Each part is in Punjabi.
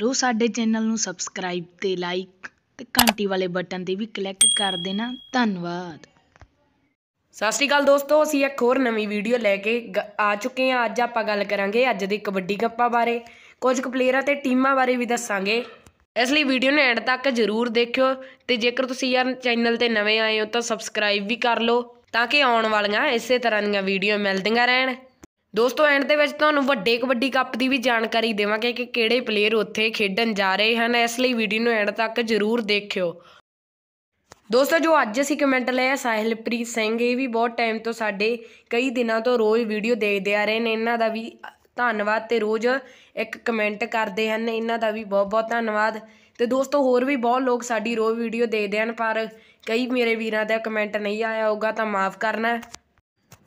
ਰੋ ਸਾਡੇ ਚੈਨਲ ਨੂੰ ਸਬਸਕ੍ਰਾਈਬ ਤੇ ਲਾਈਕ ਤੇ ਘੰਟੀ ਵਾਲੇ ਬਟਨ ਤੇ ਵੀ ਕਲਿੱਕ ਕਰ ਦੇਣਾ ਧੰਨਵਾਦ ਸਤਿ ਸ਼੍ਰੀ ਅਕਾਲ ਦੋਸਤੋ ਅਸੀਂ ਇੱਕ ਹੋਰ ਨਵੀਂ ਵੀਡੀਓ ਲੈ ਕੇ ਆ ਚੁੱਕੇ ਹਾਂ ਅੱਜ ਆਪਾਂ ਗੱਲ ਕਰਾਂਗੇ ਅੱਜ ਦੇ ਕਬੱਡੀ ਕੱਪਾ ਬਾਰੇ ਕੁਝ ਕੁ ਪਲੇਅਰਾਂ ਤੇ ਟੀਮਾਂ ਬਾਰੇ ਵੀ ਦੱਸਾਂਗੇ ਇਸ ਲਈ ਵੀਡੀਓ ਨੂੰ ਐਂਡ ਤੱਕ ਜ਼ਰੂਰ ਦੇਖਿਓ ਤੇ ਜੇਕਰ ਤੁਸੀਂ ਯਾਰ ਚੈਨਲ ਤੇ ਨਵੇਂ ਆਏ ਹੋ ਤਾਂ ਸਬਸਕ੍ਰਾਈਬ ਵੀ ਕਰ ਲਓ ਤਾਂ ਕਿ ਆਉਣ ਵਾਲੀਆਂ ਇਸੇ ਤਰ੍ਹਾਂ ਦੀਆਂ ਵੀਡੀਓ ਮਿਲਦੀਆਂ ਰਹਿਣ ਦੋਸਤੋ ਐਂਡ ਦੇ ਵਿੱਚ ਤੁਹਾਨੂੰ ਵੱਡੇ ਕਬੱਡੀ ਕੱਪ ਦੀ ਵੀ ਜਾਣਕਾਰੀ ਦੇਵਾਂਗੇ ਕਿ ਕਿਹੜੇ ਪਲੇਅਰ ਉੱਥੇ ਖੇਡਣ ਜਾ ਰਹੇ ਹਨ ਇਸ ਲਈ ਵੀਡੀਓ ਨੂੰ ਐਂਡ ਤੱਕ ਜ਼ਰੂਰ ਦੇਖਿਓ ਦੋਸਤੋ ਜੋ ਅੱਜ ਅਸੀਂ ਕਮੈਂਟ ਲਿਆ ਸਾਹਿਲਪ੍ਰੀਤ ਸਿੰਘ ਇਹ ਵੀ ਬਹੁਤ ਟਾਈਮ ਤੋਂ ਸਾਡੇ ਕਈ ਦਿਨਾਂ ਤੋਂ ਰੋਜ਼ ਵੀਡੀਓ ਦੇਖਦੇ ਆ ਰਹੇ ਨੇ ਇਹਨਾਂ ਦਾ ਵੀ ਧੰਨਵਾਦ ਤੇ ਰੋਜ਼ ਇੱਕ ਕਮੈਂਟ ਕਰਦੇ ਹਨ ਇਹਨਾਂ ਦਾ ਵੀ ਬਹੁਤ ਬਹੁਤ ਧੰਨਵਾਦ ਤੇ ਦੋਸਤੋ ਹੋਰ ਵੀ ਬਹੁਤ ਲੋਕ ਸਾਡੀ ਰੋਜ਼ ਵੀਡੀਓ ਦੇਖਦੇ ਹਨ ਪਰ ਕਈ ਮੇਰੇ ਵੀਰਾਂ ਦਾ ਕਮੈਂਟ ਨਹੀਂ ਆਇਆ ਹੋਗਾ ਤਾਂ ਮਾਫ ਕਰਨਾ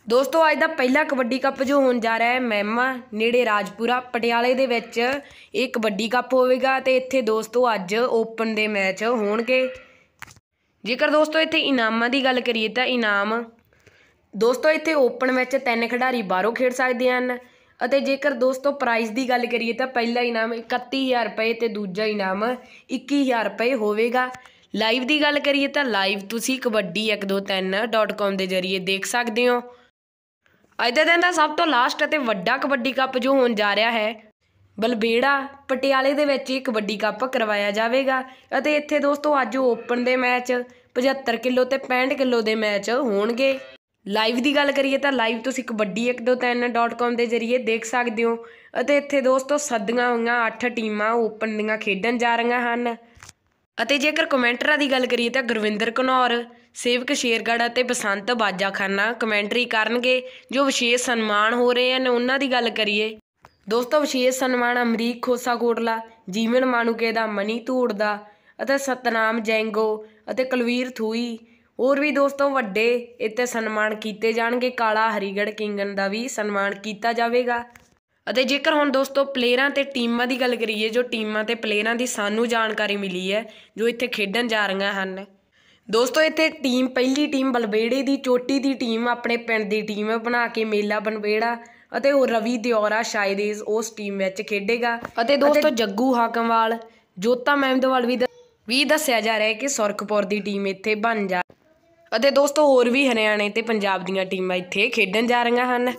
ਦੋਸਤੋ ਅੱਜ ਦਾ ਪਹਿਲਾ ਕਬੱਡੀ ਕੱਪ ਜੋ ਹੋਣ ਜਾ ਰਿਹਾ ਹੈ ਮਹਿਮਾ ਨੇੜੇ ਰਾਜਪੁਰਾ ਪਟਿਆਲੇ ਦੇ ਵਿੱਚ ਇਹ ਕਬੱਡੀ ਕੱਪ ਹੋਵੇਗਾ ਤੇ ਇੱਥੇ ਦੋਸਤੋ ਅੱਜ ਓਪਨ ਦੇ ਮੈਚ ਹੋਣਗੇ ਜੇਕਰ ਦੋਸਤੋ ਇੱਥੇ ਇਨਾਮਾਂ ਦੀ ਗੱਲ ਕਰੀਏ ਤਾਂ ਇਨਾਮ ਦੋਸਤੋ ਇੱਥੇ ਓਪਨ ਵਿੱਚ ਤਿੰਨ ਖਿਡਾਰੀ ਬਾਹਰੋਂ ਖੇਡ ਸਕਦੇ ਹਨ ਅਤੇ ਜੇਕਰ ਦੋਸਤੋ ਪ੍ਰਾਈਜ਼ ਦੀ ਗੱਲ ਕਰੀਏ ਤਾਂ ਪਹਿਲਾ ਇਨਾਮ 31000 ਰੁਪਏ ਤੇ ਦੂਜਾ ਇਨਾਮ 21000 ਰੁਪਏ ਹੋਵੇਗਾ ਲਾਈਵ ਦੀ ਗੱਲ ਕਰੀਏ ਤਾਂ ਲਾਈਵ ਤੁਸੀਂ kabaddi123.com ਦੇ ਜ਼ਰੀਏ ਦੇਖ ਸਕਦੇ ਹੋ ਅੱਜ ਦੇ ਦਿਨ ਦਾ ਸਭ ਤੋਂ ਲਾਸਟ ਅਤੇ ਵੱਡਾ ਕਬੱਡੀ ਕੱਪ ਜੋ ਹੋਣ ਜਾ ਰਿਹਾ ਹੈ ਬਲਬੇੜਾ ਪਟਿਆਲੇ ਦੇ ਵਿੱਚ ਇਹ ਕਬੱਡੀ ਕੱਪ ਕਰਵਾਇਆ ਜਾਵੇਗਾ ਅਤੇ ਇੱਥੇ ਦੋਸਤੋ ਅੱਜ ਓਪਨ ਦੇ ਮੈਚ 75 ਕਿਲੋ ਤੇ 65 ਕਿਲੋ ਦੇ ਮੈਚ ਹੋਣਗੇ ਲਾਈਵ ਦੀ ਗੱਲ ਕਰੀਏ ਤਾਂ ਲਾਈਵ ਤੁਸੀਂ kabaddi123.com ਦੇ ਜ਼ਰੀਏ ਦੇਖ ਸਕਦੇ ਹੋ ਅਤੇ ਇੱਥੇ ਦੋਸਤੋ ਸੱਦੀਆਂ ਹੋਈਆਂ 8 ਟੀਮਾਂ ਓਪਨ ਦੀਆਂ ਖੇਡਣ ਜਾ ਰਹੀਆਂ ਹਨ ਅਤੇ ਜੇਕਰ ਕਮੈਂਟਰਾਂ ਦੀ ਗੱਲ ਕਰੀਏ ਤਾਂ ਗੁਰਵਿੰਦਰ ਕਨੌਰ, ਸੇਵਕ ਸ਼ੇਰਗੜ ਅਤੇ ਬਸੰਤ ਬਾਜਾ ਖਾਨਾ ਕਮੈਂਟਰੀ ਕਰਨਗੇ ਜੋ ਵਿਸ਼ੇਸ਼ ਸਨਮਾਨ ਹੋ ਰਹੇ ਹਨ ਉਹਨਾਂ ਦੀ ਗੱਲ ਕਰੀਏ ਦੋਸਤੋ ਵਿਸ਼ੇਸ਼ ਸਨਮਾਨ ਅਮਰੀਕ ਖੋਸਾ ਕੋਟਲਾ ਜੀਵਨ ਮਾਨੂਕੇ ਦਾ ਮਨੀ ਧੂੜ ਦਾ ਅਤੇ ਸਤਨਾਮ ਜੈਂਗੋ ਅਤੇ ਕੁਲਵੀਰ ਥੂਈ ਹੋਰ ਵੀ ਦੋਸਤੋ ਵੱਡੇ ਇੱਥੇ ਸਨਮਾਨ ਕੀਤੇ ਜਾਣਗੇ ਕਾਲਾ ਹਰੀਗੜ ਕਿੰਗਨ ਦਾ ਵੀ ਸਨਮਾਨ ਕੀਤਾ ਜਾਵੇਗਾ ਅਤੇ ਜੇਕਰ ਹੁਣ ਦੋਸਤੋ ਪਲੇਅਰਾਂ ਤੇ ਟੀਮਾਂ ਦੀ ਗੱਲ ਕਰੀਏ ਜੋ ਟੀਮਾਂ ਤੇ ਪਲੇਅਰਾਂ ਦੀ ਸਾਨੂੰ ਜਾਣਕਾਰੀ ਮਿਲੀ ਹੈ ਜੋ ਇੱਥੇ ਖੇਡਣ ਜਾ ਰਹੀਆਂ ਹਨ ਦੋਸਤੋ ਇੱਥੇ ਟੀਮ ਪਹਿਲੀ ਟੀਮ ਬਲਬੇੜੇ ਦੀ ਚੋਟੀ ਦੀ ਟੀਮ ਆਪਣੇ ਪਿੰਡ ਦੀ ਟੀਮ ਬਣਾ ਕੇ ਮੇਲਾ ਬਨਵੇੜਾ ਅਤੇ ਉਹ ਰਵੀ ਦਿਉਰਾ ਸ਼ਾਇਦ ਉਸ ਟੀਮ ਵਿੱਚ ਖੇਡੇਗਾ ਅਤੇ ਦੋਸਤੋ ਜੱਗੂ ਹਾਕਮਵਾਲ ਜੋਤਾ ਮਹਿਮਦਵਾਲ ਵੀ ਵੀ ਦੱਸਿਆ ਜਾ ਰਿਹਾ ਹੈ ਕਿ ਸੁਰਖਪੁਰ ਦੀ ਟੀਮ ਇੱਥੇ ਬਣ ਜਾ ਅਤੇ ਦੋਸਤੋ ਹੋਰ ਵੀ ਹਰਿਆਣੇ ਤੇ ਪੰਜਾਬ ਦੀਆਂ ਟੀਮਾਂ ਇੱਥੇ ਖੇਡਣ ਜਾ ਰਹੀਆਂ ਹਨ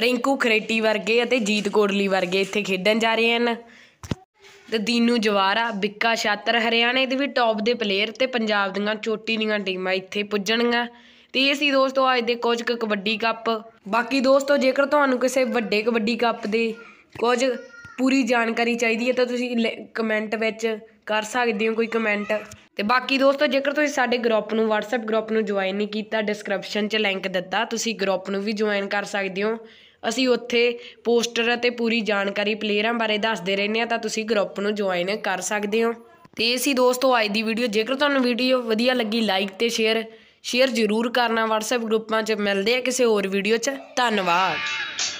ਰਿੰਕੂ ਖਰੇਟੀ ਵਰਗੇ ਅਤੇ ਜੀਤ ਕੋਟਲੀ ਵਰਗੇ ਇੱਥੇ ਖੇਡਣ ਜਾ ਰਹੇ ਹਨ ਤੇ ਦੀਨੂ ਜਵਾਰਾ ਬਿੱਕਾ ਛਾਤਰ ਹਰਿਆਣੇ ਦੇ ਵੀ ਟੌਪ ਦੇ ਪਲੇਅਰ ਤੇ ਪੰਜਾਬ ਦੀਆਂ ਚੋਟੀ ਦੀਆਂ ਟੀਮਾਂ ਇੱਥੇ ਪੁੱਜਣਗੀਆਂ ਤੇ ਇਹ ਸੀ ਦੋਸਤੋ ਅੱਜ ਦੇ ਕੁਝ ਕਬੱਡੀ ਕੱਪ ਬਾਕੀ ਦੋਸਤੋ ਜੇਕਰ ਤੁਹਾਨੂੰ ਕਿਸੇ ਵੱਡੇ ਕਬੱਡੀ ਕੱਪ ਦੇ ਕੁਝ ਪੂਰੀ ਜਾਣਕਾਰੀ ਚਾਹੀਦੀ ਹੈ ਤਾਂ ਤੁਸੀਂ ਕਮੈਂਟ ਵਿੱਚ ਕਰ ਸਕਦੇ ਹੋ ਕੋਈ ਕਮੈਂਟ ਤੇ ਬਾਕੀ ਦੋਸਤੋ ਜੇਕਰ ਤੁਸੀਂ ਸਾਡੇ ਗਰੁੱਪ ਨੂੰ WhatsApp ਗਰੁੱਪ ਨੂੰ ਜੁਆਇਨ ਨਹੀਂ ਕੀਤਾ ਡਿਸਕ੍ਰਿਪਸ਼ਨ 'ਚ ਲਿੰਕ ਦਿੱਤਾ ਤੁਸੀਂ ਗਰੁੱਪ ਨੂੰ ਵੀ ਜੁਆਇਨ ਕਰ ਸਕਦੇ ਹੋ ਅਸੀਂ ਉੱਥੇ ਪੋਸਟਰ ਅਤੇ ਪੂਰੀ ਜਾਣਕਾਰੀ ਪਲੇਅਰਾਂ ਬਾਰੇ ਦੱਸਦੇ ਰਹਿੰਦੇ ਆ ਤਾਂ ਤੁਸੀਂ ਗਰੁੱਪ ਨੂੰ ਜੁਆਇਨ ਕਰ ਸਕਦੇ ਹੋ ਤੇ ਇਹ ਸੀ ਦੋਸਤੋ ਅੱਜ ਦੀ ਵੀਡੀਓ ਜੇਕਰ ਤੁਹਾਨੂੰ ਵੀਡੀਓ ਵਧੀਆ ਲੱਗੀ ਲਾਈਕ ਤੇ ਸ਼ੇਅਰ ਸ਼ੇਅਰ ਜ਼ਰੂਰ ਕਰਨਾ WhatsApp ਗਰੁੱਪਾਂ 'ਚ ਮਿਲਦੇ ਆ ਕਿਸੇ ਹੋਰ ਵੀਡੀਓ 'ਚ ਧੰਨਵਾਦ